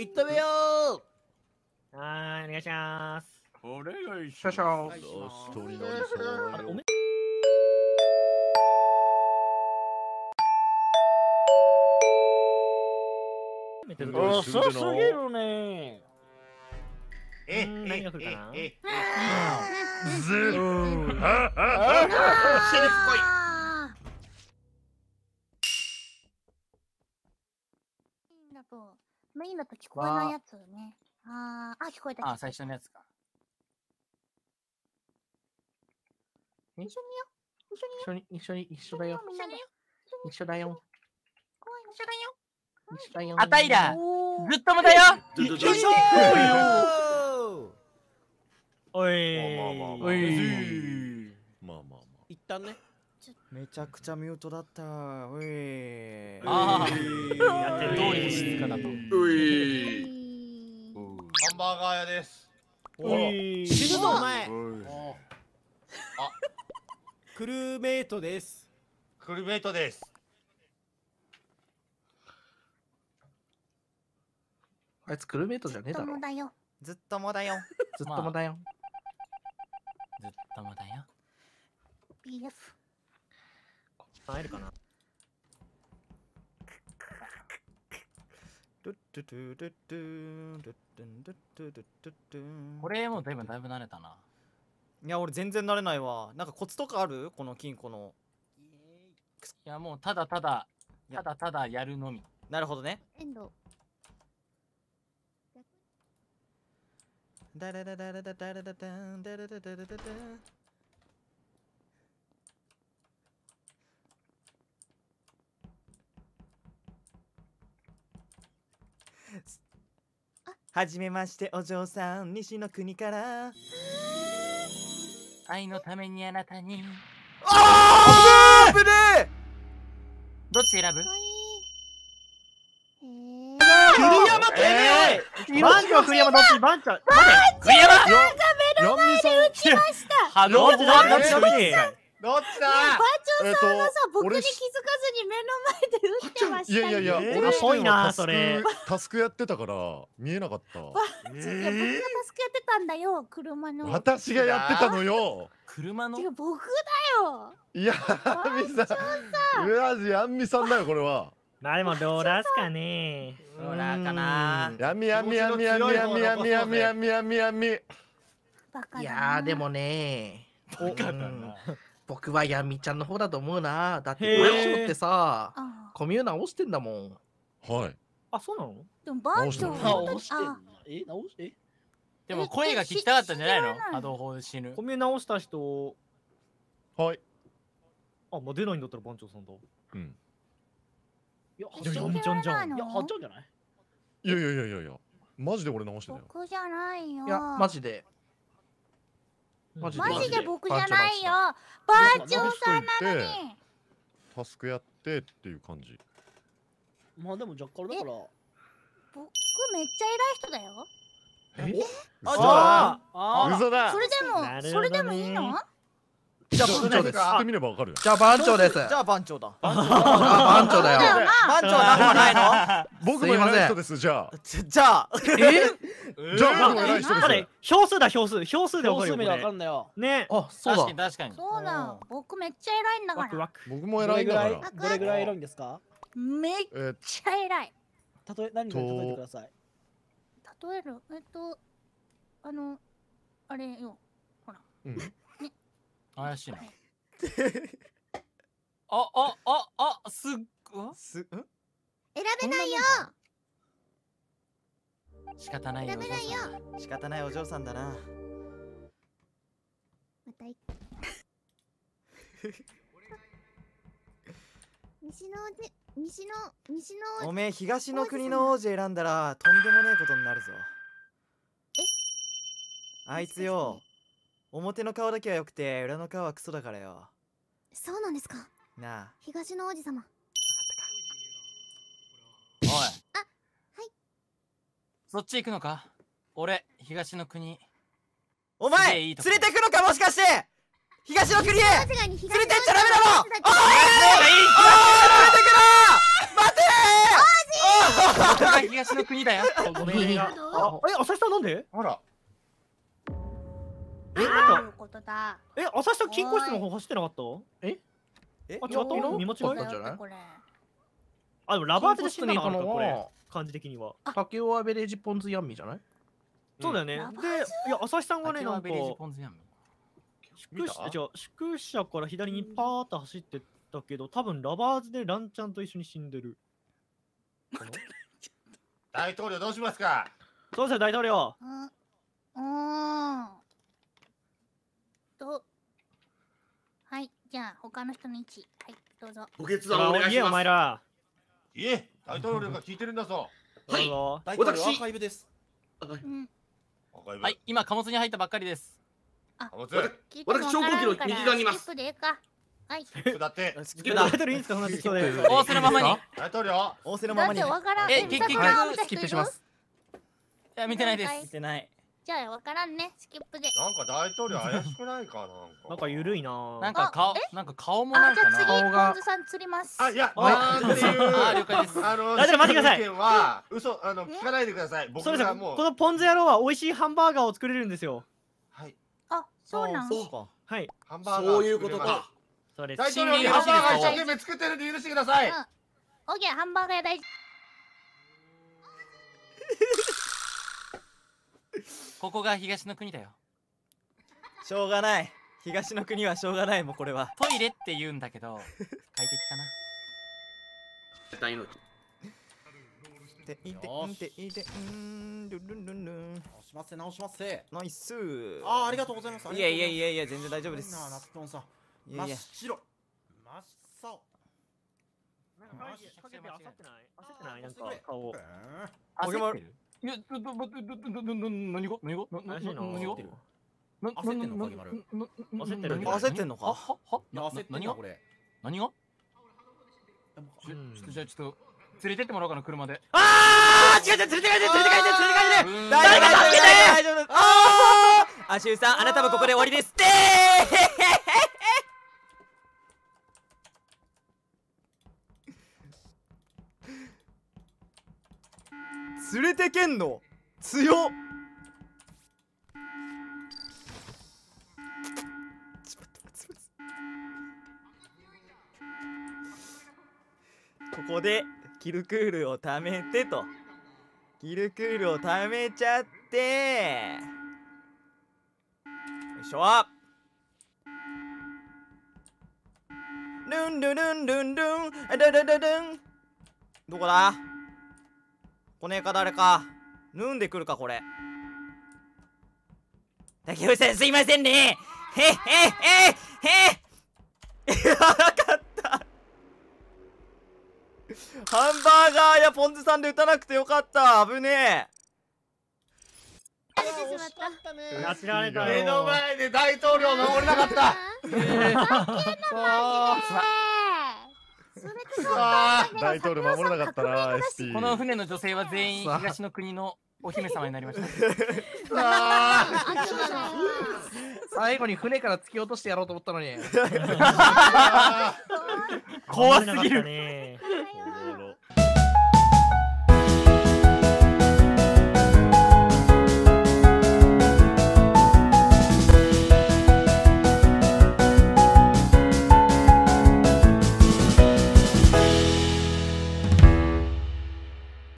行ってみようはい、お願いします。お願いします。少々。お願いします。遅すぎるねえ何が来るかなずっシェルフ来いメインだと聞こえないやつね。ああ、聞こえた。あ、最初のやつか。一緒によ。一緒に一緒に、一緒だよ。一緒だよ。一緒だよ。一緒だよ。あたいらずっともだよ一緒だよおいおいまあまあまあ。一旦ね。めちゃくちゃミュートだったうえーああやって通り静かだとうえハンバーガー屋ですおい死ぬぞお前あクルメイトですクルメイトですあいつクルメイトじゃねえだろずっともだよずっともだよずっともだよ BF 会えるかな これもだいぶだいぶ慣れたな。いや、俺全然慣れないわ。なんかコツとかあるこの金庫の。いや、もうただただ、ただただやるのみ。なるほどね。エンド。ダラダラダラダラダラダンダラダラダラダン。はじめましてお嬢さん西の国から愛のためにあなたにあーぶねえどっち選ぶえバンチは栗どっちバンチバンチ目の前でちましたどっちだ、ね、パチョさんがさ、僕に気づかずに目の前で打ってました、いやいやいや、えー、俺ぽいなそれタスクやってたから見えなかった、えー、いや僕がタスクやってたんだよ車の私がやってたのよ車のいや、僕だよいやアンミさんうわじアンミさんだよこれはまあでもローラすかねローラかなやみやみやみやみやみやみやみやみやみやみいやでもねバカだな僕はヤミちゃんの方だと思うな。だって、へーバってさ、コミュ直してんだもん。はい。あ、そうなのでもバーチ直してんえ直してでも声が聞きたかったんじゃないの波動砲で死ぬコ。ミュ直した人、はい。あ、まあ、出ないんだったら番長さんだ。いうん。や、はっちゃんゃんじゃん。いや、はっちゃんじゃないいやいやいやいやいや。マジで俺直してたよ。僕じゃないよいや、マジで。マジで僕じゃないよバーチョンさんなのにタスクやってっていう感じまあでも若干だから僕めっちゃ偉い人だよえあじゃあ嘘だそれでも、ね、それでもいいのじゃあ番長です。ってみればわかる。じゃあ番長です。じゃあ番長だ。番長だよ。番長なんかないの？僕も偉い人です。じゃあ。じゃあ。え？じゃあ僕も偉い人です。票数だ票数。票数でわかるよ。票数んだよ。ね。あ、そうだ。確かに確かに。そうだ。僕めっちゃ偉いんだから。僕も偉いんだから。どれぐらい偉いんですか？めっちゃ偉い。例え何で例えてください。例えるえっとあのあれよほら。うん。怪しいな。あ、あ、あ、あ、すっごす、ん選べないよ仕方ないよ。選べないよ。仕方ないお嬢さんだな。またい 西の王子、西の、西のおめえ、東の国の王子選んだら、とんでもねえことになるぞ。えあいつよ。表の顔だけは良くて裏の顔はクソだからよそうなんですかなあ東の王子様おいあはいそっち行くのか俺東の国お前連れてくのかもしかして東の国へ連れてっちゃダメだろおい連れてくな待てー王子東の国だよごめんなえ、朝日さんなんであらえ、なんことだ。え、朝金庫室の方走ってなかった？え？え、あ、違った？見間違えたんじゃない？あ、でもラバーズで死んだのかこれ。感じ的には。竹尾アベレージポンズヤンミじゃない？そうだよね。で、いや朝日さんがねなんか。宿舎宿舎から左にパーッと走ってったけど、多分ラバーズでランちゃんと一緒に死んでる。大統領どうしますか。そうですよ大統領。うん。と、はい、じゃあ他の人の位置、はい、どうぞ。補欠だ、お願いします。いえ、お前ら。いえ、大統領が聞いてるんだぞ。はい、大統領アーカイブです。はい、今、貨物に入ったばっかりです。あ、私、昇降機の右側にいます。はい。だって、スキップだ。大統領いいんですか、そんな仰せのままに。大統領仰せのままに。え、結局、スキップします。いや、見てないです。見てない。じゃあ分からんねスキップでなんか大統領怪しくないかなんかなんか緩いななんか顔なんか顔もなんかなあじゃあ次ポンズさん釣りますあいやなんていうあ了解ですあの大丈夫待ってください嘘あの聞かないでください僕がもうこのポンズ野郎は美味しいハンバーガーを作れるんですよはいあそうなんそうかはいハンバーガーそういうことかそうです大統領にハンバーガー一生懸命作ってるんで許してください、オッケーハンバーガー大事ここが東の国だよしょうがない東の国はしょうがないもうこれはトイレって言うんだけど快適かな絶対のでいていていてうんルルルルン直します直しますナイスあありがとうございますいやいやいやいや全然大丈夫ですなナットンさん真っ白真っ青なんか焦ってない焦ってないなんか顔焦ってるいや、ど、ど、ど、ど、ど、ど、ど、何が何語何が何が焦ってんのか、今る。焦ってる焦ってんのかはは焦ってん何がちょっと、じゃあちょっと、連れてってもらおうかな、車で。ああ違う違う、連れて帰って連れて帰って連れて帰って誰か助けてああアシュさん、あなたもここで終わりです。で ー連れてけんの強っここでキルクールを貯めてとキルクールを貯めちゃってよいしょルンルンルンルンルンルンルンどこだ来ねえか誰か縫んでくるかこれ竹内さんすいませんねへへへへやらかったハンバーガーやポン酢さんで打たなくてよかった危ねえあれしまったねら目の前で大統領登れなかった、えー、大統領守れなかったな、SP。この船の女性は全員東の国のお姫様になりました。最後に船から突き落としてやろうと思ったのに。怖すぎる。